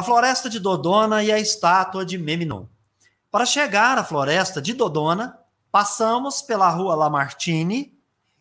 a floresta de Dodona e a estátua de Memnon. Para chegar à floresta de Dodona, passamos pela rua Lamartine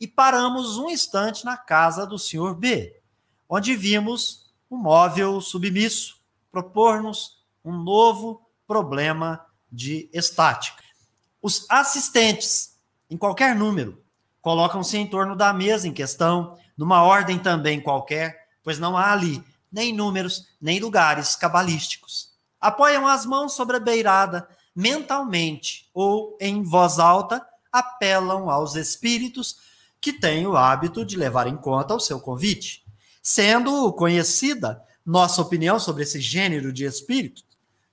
e paramos um instante na casa do senhor B, onde vimos um móvel submisso propor-nos um novo problema de estática. Os assistentes, em qualquer número, colocam-se em torno da mesa em questão, numa ordem também qualquer, pois não há ali nem números, nem lugares cabalísticos. Apoiam as mãos sobre a beirada, mentalmente ou em voz alta, apelam aos espíritos que têm o hábito de levar em conta o seu convite. Sendo conhecida nossa opinião sobre esse gênero de espírito,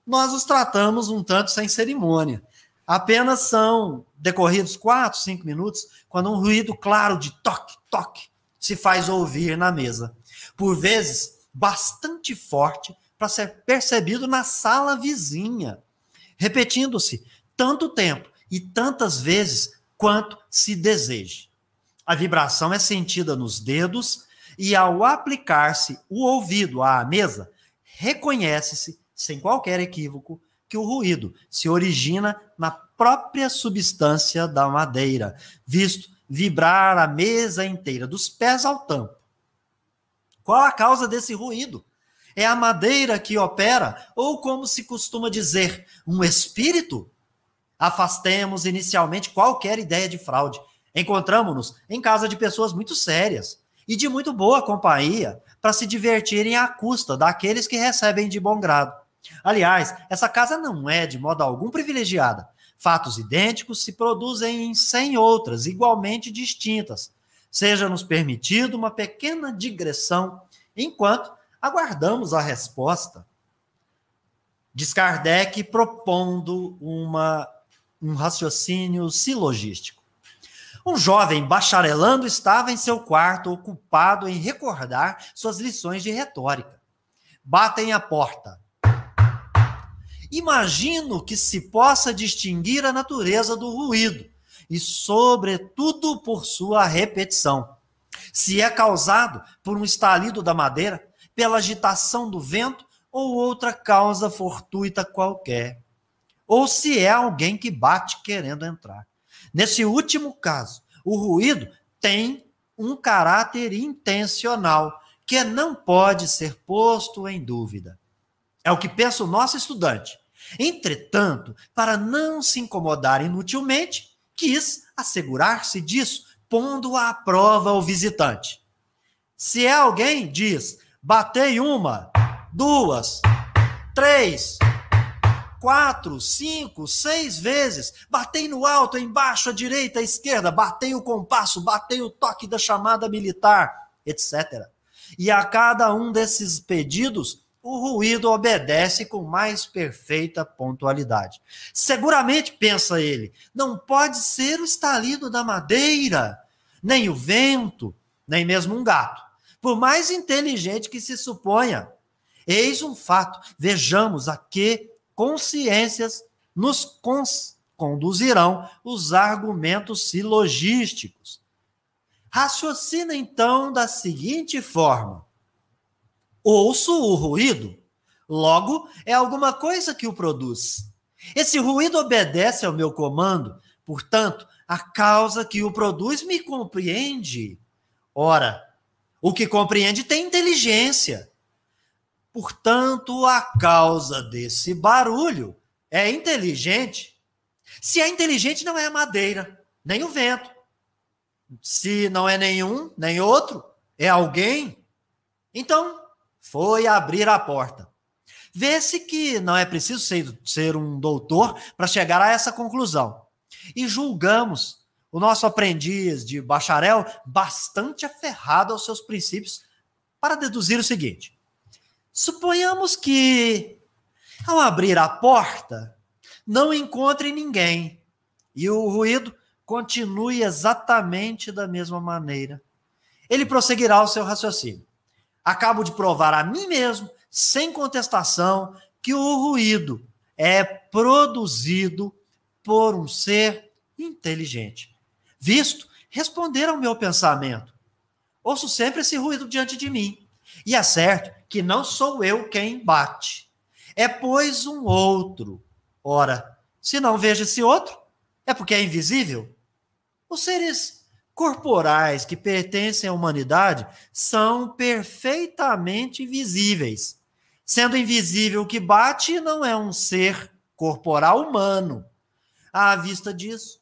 nós os tratamos um tanto sem cerimônia. Apenas são decorridos quatro, cinco minutos, quando um ruído claro de toque, toque se faz ouvir na mesa. Por vezes, bastante forte para ser percebido na sala vizinha, repetindo-se tanto tempo e tantas vezes quanto se deseje. A vibração é sentida nos dedos e, ao aplicar-se o ouvido à mesa, reconhece-se, sem qualquer equívoco, que o ruído se origina na própria substância da madeira, visto vibrar a mesa inteira, dos pés ao tampo qual a causa desse ruído? É a madeira que opera, ou como se costuma dizer, um espírito? Afastemos inicialmente qualquer ideia de fraude. Encontramos-nos em casa de pessoas muito sérias e de muito boa companhia para se divertirem à custa daqueles que recebem de bom grado. Aliás, essa casa não é de modo algum privilegiada. Fatos idênticos se produzem em 100 outras, igualmente distintas seja-nos permitido uma pequena digressão enquanto aguardamos a resposta. Diz Kardec propondo uma, um raciocínio silogístico. Um jovem bacharelando estava em seu quarto ocupado em recordar suas lições de retórica. Batem a porta. Imagino que se possa distinguir a natureza do ruído e, sobretudo, por sua repetição. Se é causado por um estalido da madeira, pela agitação do vento ou outra causa fortuita qualquer, ou se é alguém que bate querendo entrar. Nesse último caso, o ruído tem um caráter intencional que não pode ser posto em dúvida. É o que pensa o nosso estudante. Entretanto, para não se incomodar inutilmente, quis assegurar-se disso, pondo à prova o visitante. Se é alguém, diz: batei uma, duas, três, quatro, cinco, seis vezes. Batei no alto, embaixo, à direita, à esquerda, batei o compasso, batei o toque da chamada militar, etc. E a cada um desses pedidos, o ruído obedece com mais perfeita pontualidade. Seguramente, pensa ele, não pode ser o estalido da madeira, nem o vento, nem mesmo um gato, por mais inteligente que se suponha. Eis um fato, vejamos a que consciências nos cons conduzirão os argumentos silogísticos. Raciocina então da seguinte forma: Ouço o ruído. Logo, é alguma coisa que o produz. Esse ruído obedece ao meu comando, portanto, a causa que o produz me compreende. Ora, o que compreende tem inteligência. Portanto, a causa desse barulho é inteligente. Se é inteligente, não é a madeira, nem o vento. Se não é nenhum, nem outro, é alguém. Então, foi abrir a porta. Vê-se que não é preciso ser, ser um doutor para chegar a essa conclusão. E julgamos o nosso aprendiz de bacharel bastante aferrado aos seus princípios para deduzir o seguinte: suponhamos que, ao abrir a porta, não encontre ninguém e o ruído continue exatamente da mesma maneira. Ele prosseguirá o seu raciocínio. Acabo de provar a mim mesmo, sem contestação, que o ruído é produzido por um ser inteligente. Visto responder ao meu pensamento, ouço sempre esse ruído diante de mim. E é certo que não sou eu quem bate. É, pois, um outro. Ora, se não vejo esse outro, é porque é invisível? Os seres corporais que pertencem à humanidade são perfeitamente visíveis. Sendo invisível o que bate, não é um ser corporal humano. À vista disso,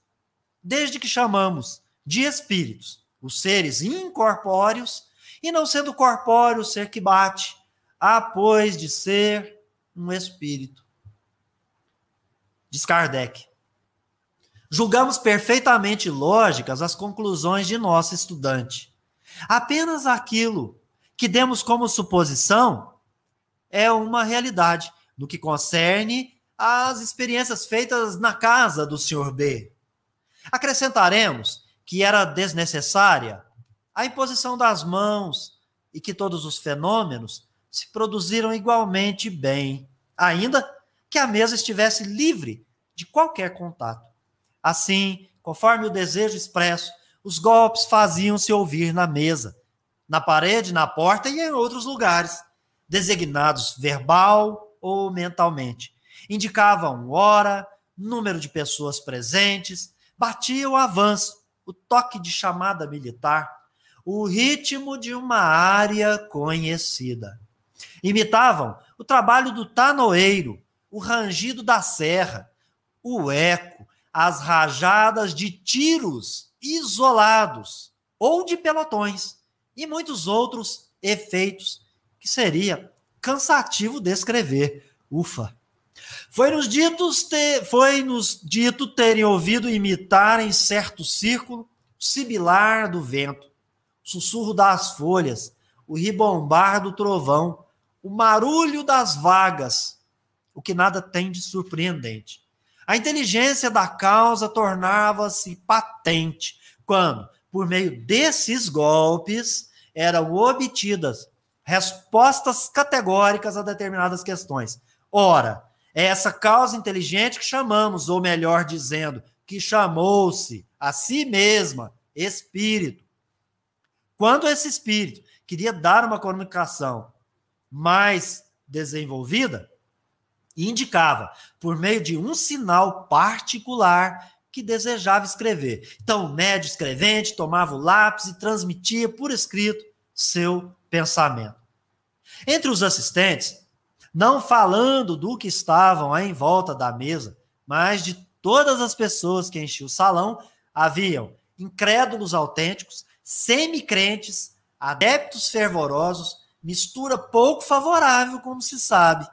desde que chamamos de espíritos os seres incorpóreos, e não sendo corpóreo o ser que bate, há, pois, de ser um espírito. Diz Kardec. Julgamos perfeitamente lógicas as conclusões de nosso estudante. Apenas aquilo que demos como suposição é uma realidade no que concerne às experiências feitas na casa do Sr. B. Acrescentaremos que era desnecessária a imposição das mãos e que todos os fenômenos se produziram igualmente bem, ainda que a mesa estivesse livre de qualquer contato. Assim, conforme o desejo expresso, os golpes faziam-se ouvir na mesa, na parede, na porta e em outros lugares, designados verbal ou mentalmente. Indicavam hora, número de pessoas presentes, batia o avanço, o toque de chamada militar, o ritmo de uma área conhecida. Imitavam o trabalho do tanoeiro, o rangido da serra, o eco as rajadas de tiros isolados ou de pelotões e muitos outros efeitos que seria cansativo descrever. Ufa. Foi nos, ditos ter, foi nos dito terem ouvido imitar em certo círculo o sibilar do vento, o sussurro das folhas, o ribombar do trovão, o marulho das vagas, o que nada tem de surpreendente. A inteligência da causa tornava-se patente quando, por meio desses golpes, eram obtidas respostas categóricas a determinadas questões. Ora, é essa causa inteligente que chamamos, ou melhor dizendo, que chamou-se a si mesma espírito. Quando esse espírito queria dar uma comunicação mais desenvolvida, e indicava, por meio de um sinal particular, que desejava escrever. Então, o médio escrevente tomava o lápis e transmitia por escrito seu pensamento. Entre os assistentes, não falando do que estavam em volta da mesa, mas de todas as pessoas que enchiam o salão, haviam incrédulos autênticos, semicrentes, adeptos fervorosos, mistura pouco favorável, como se sabe,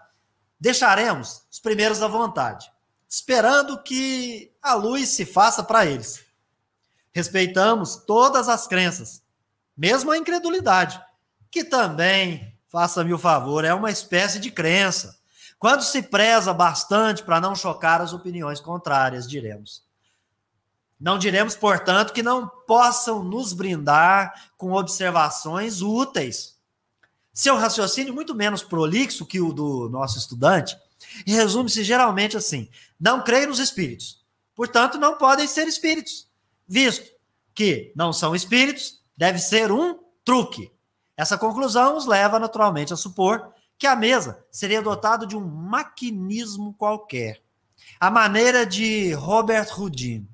deixaremos os primeiros à vontade, esperando que a luz se faça para eles. Respeitamos todas as crenças, mesmo a incredulidade, que também, faça-me o favor, é uma espécie de crença. Quando se preza bastante para não chocar as opiniões contrárias, diremos. Não diremos, portanto, que não possam nos brindar com observações úteis seu raciocínio, muito menos prolixo que o do nosso estudante, resume-se geralmente assim: não creio nos espíritos, portanto, não podem ser espíritos, visto que não são espíritos, deve ser um truque. Essa conclusão os leva naturalmente a supor que a mesa seria dotada de um maquinismo qualquer. A maneira de Robert Houdin.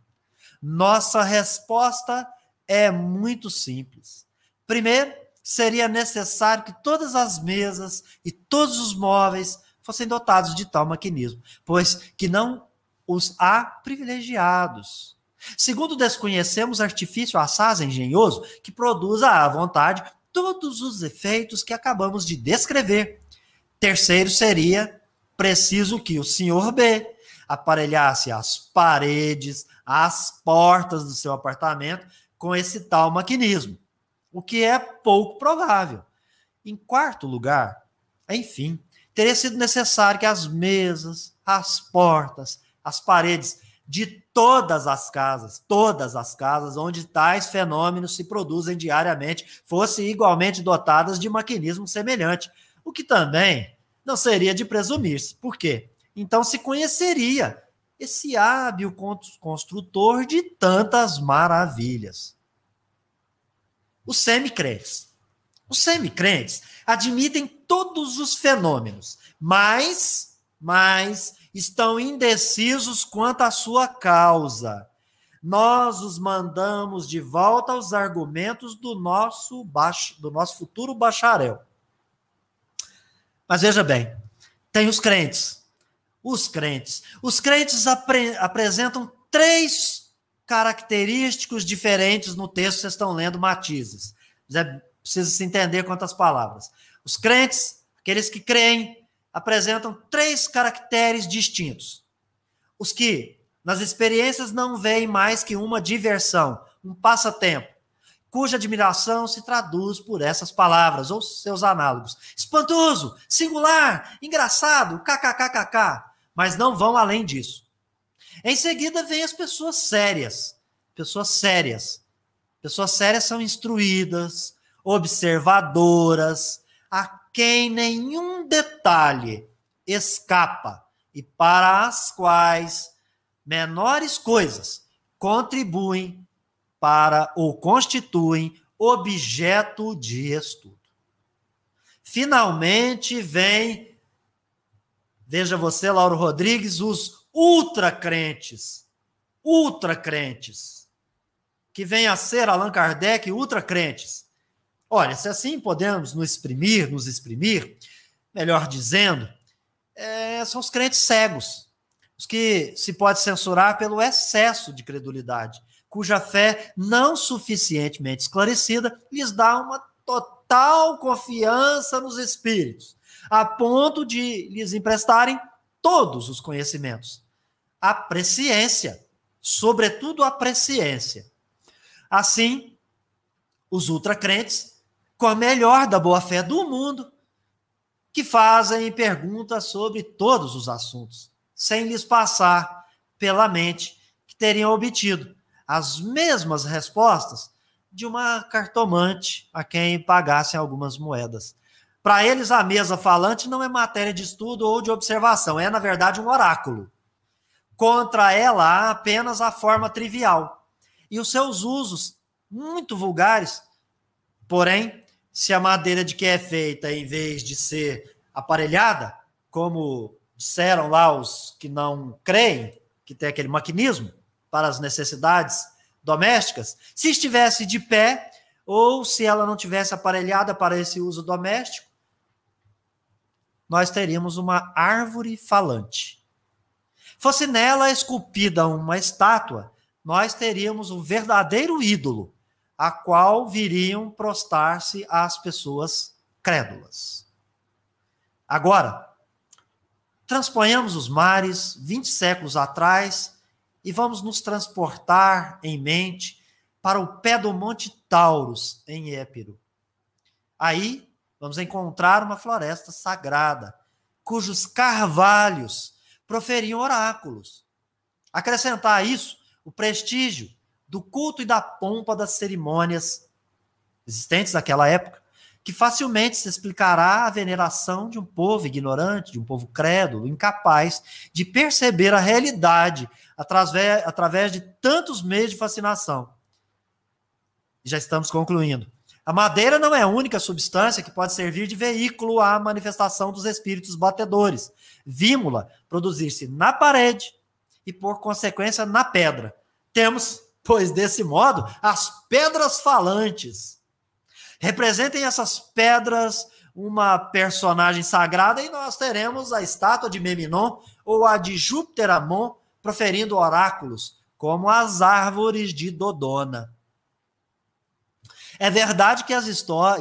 Nossa resposta é muito simples. Primeiro, seria necessário que todas as mesas e todos os móveis fossem dotados de tal maquinismo, pois que não os há privilegiados. Segundo desconhecemos artifício assaz engenhoso que produza à vontade todos os efeitos que acabamos de descrever. Terceiro seria preciso que o senhor B aparelhasse as paredes, as portas do seu apartamento com esse tal maquinismo o que é pouco provável. Em quarto lugar, enfim, teria sido necessário que as mesas, as portas, as paredes de todas as casas, todas as casas onde tais fenômenos se produzem diariamente, fossem igualmente dotadas de maquinismo semelhante, o que também não seria de presumir-se. Por quê? Então se conheceria esse hábil construtor de tantas maravilhas os semicrentes. Os semicrentes admitem todos os fenômenos, mas, mas estão indecisos quanto à sua causa. Nós os mandamos de volta aos argumentos do nosso, baixo, do nosso futuro bacharel. Mas veja bem, tem os crentes. Os crentes. Os crentes apre apresentam três característicos diferentes no texto que vocês estão lendo, matizes. É, precisa se entender quantas palavras. Os crentes, aqueles que creem, apresentam três caracteres distintos. Os que nas experiências não veem mais que uma diversão, um passatempo, cuja admiração se traduz por essas palavras ou seus análogos. Espantoso, singular, engraçado, kkkk, mas não vão além disso. Em seguida, vem as pessoas sérias. Pessoas sérias. Pessoas sérias são instruídas, observadoras, a quem nenhum detalhe escapa e para as quais menores coisas contribuem para ou constituem objeto de estudo. Finalmente vem, veja você, Lauro Rodrigues, os ultra crentes, ultra crentes, que vem a ser Allan Kardec ultra crentes. Olha, se assim podemos nos exprimir, nos exprimir, melhor dizendo, é, são os crentes cegos, os que se pode censurar pelo excesso de credulidade, cuja fé não suficientemente esclarecida lhes dá uma total confiança nos espíritos, a ponto de lhes emprestarem todos os conhecimentos. A presciência, sobretudo a presciência. Assim, os ultracrentes, com a melhor da boa-fé do mundo, que fazem perguntas sobre todos os assuntos, sem lhes passar pela mente que teriam obtido as mesmas respostas de uma cartomante a quem pagassem algumas moedas. Para eles, a mesa falante não é matéria de estudo ou de observação, é, na verdade, um oráculo. Contra ela há apenas a forma trivial. E os seus usos, muito vulgares, porém, se a madeira de que é feita, em vez de ser aparelhada, como disseram lá os que não creem, que tem aquele maquinismo para as necessidades domésticas, se estivesse de pé, ou se ela não tivesse aparelhada para esse uso doméstico, nós teríamos uma árvore falante. Fosse nela esculpida uma estátua, nós teríamos um verdadeiro ídolo, a qual viriam prostar-se as pessoas crédulas. Agora, transponhamos os mares 20 séculos atrás e vamos nos transportar em mente para o pé do Monte Taurus, em Épiro. Aí vamos encontrar uma floresta sagrada, cujos carvalhos proferiam oráculos. Acrescentar a isso o prestígio do culto e da pompa das cerimônias existentes naquela época, que facilmente se explicará a veneração de um povo ignorante, de um povo crédulo, incapaz de perceber a realidade através, através de tantos meios de fascinação. Já estamos concluindo. A madeira não é a única substância que pode servir de veículo à manifestação dos espíritos batedores. Vímula produzir-se na parede e, por consequência, na pedra. Temos, pois, desse modo, as pedras falantes. Representem essas pedras uma personagem sagrada e nós teremos a estátua de Meminon ou a de Júpiter Amon proferindo oráculos, como as árvores de Dodona. É verdade que,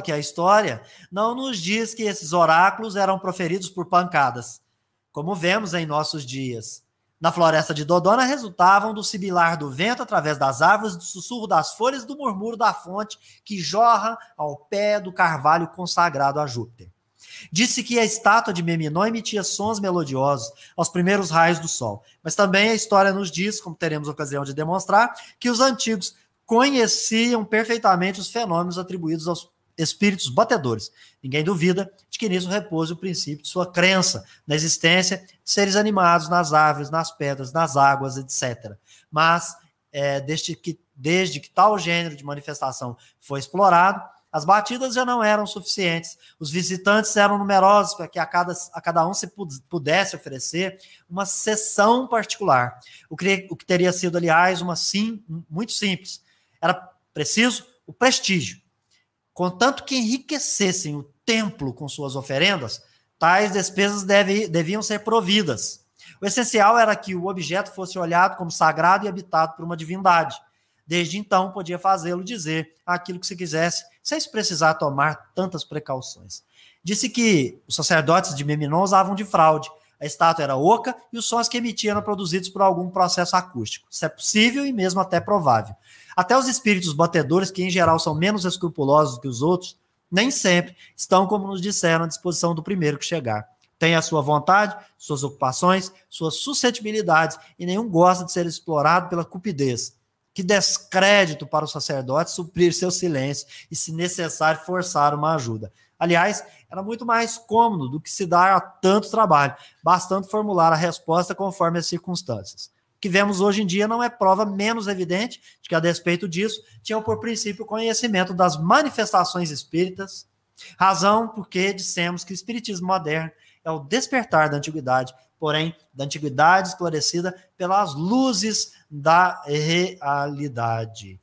que, a história não nos diz que esses oráculos eram proferidos por pancadas, como vemos em nossos dias. Na floresta de Dodona resultavam do sibilar do vento através das árvores, do sussurro das folhas, do murmúrio da fonte que jorra ao pé do carvalho consagrado a Júpiter. Disse que a estátua de Meminó emitia sons melodiosos aos primeiros raios do sol. Mas também a história nos diz, como teremos ocasião de demonstrar, que os antigos conheciam perfeitamente os fenômenos atribuídos aos espíritos batedores. Ninguém duvida de que nisso repousa o princípio de sua crença na existência de seres animados nas árvores, nas pedras, nas águas, etc. Mas, é, desde, que, desde que tal gênero de manifestação foi explorado, as batidas já não eram suficientes, os visitantes eram numerosos para que a cada, a cada um se pudesse oferecer uma sessão particular, o que, o que teria sido, aliás, uma sim, muito simples, era preciso o prestígio. Contanto que enriquecessem o templo com suas oferendas, tais despesas deve, deviam ser providas. O essencial era que o objeto fosse olhado como sagrado e habitado por uma divindade. Desde então, podia fazê-lo dizer aquilo que se quisesse, sem se precisar tomar tantas precauções. Disse que os sacerdotes de Meminon usavam de fraude. A estátua era oca e os sons que emitia eram produzidos por algum processo acústico. Isso é possível e mesmo até provável. Até os espíritos batedores, que em geral são menos escrupulosos que os outros, nem sempre estão, como nos disseram, à disposição do primeiro que chegar. Tem a sua vontade, suas ocupações, suas suscetibilidades, e nenhum gosta de ser explorado pela cupidez. Que descrédito para o sacerdote suprir seu silêncio e, se necessário, forçar uma ajuda. Aliás, era muito mais cômodo do que se dar a tanto trabalho, bastando formular a resposta conforme as circunstâncias que vemos hoje em dia não é prova menos evidente de que, a despeito disso, tinham por princípio conhecimento das manifestações espíritas, razão porque dissemos que o espiritismo moderno é o despertar da antiguidade, porém, da antiguidade esclarecida pelas luzes da realidade.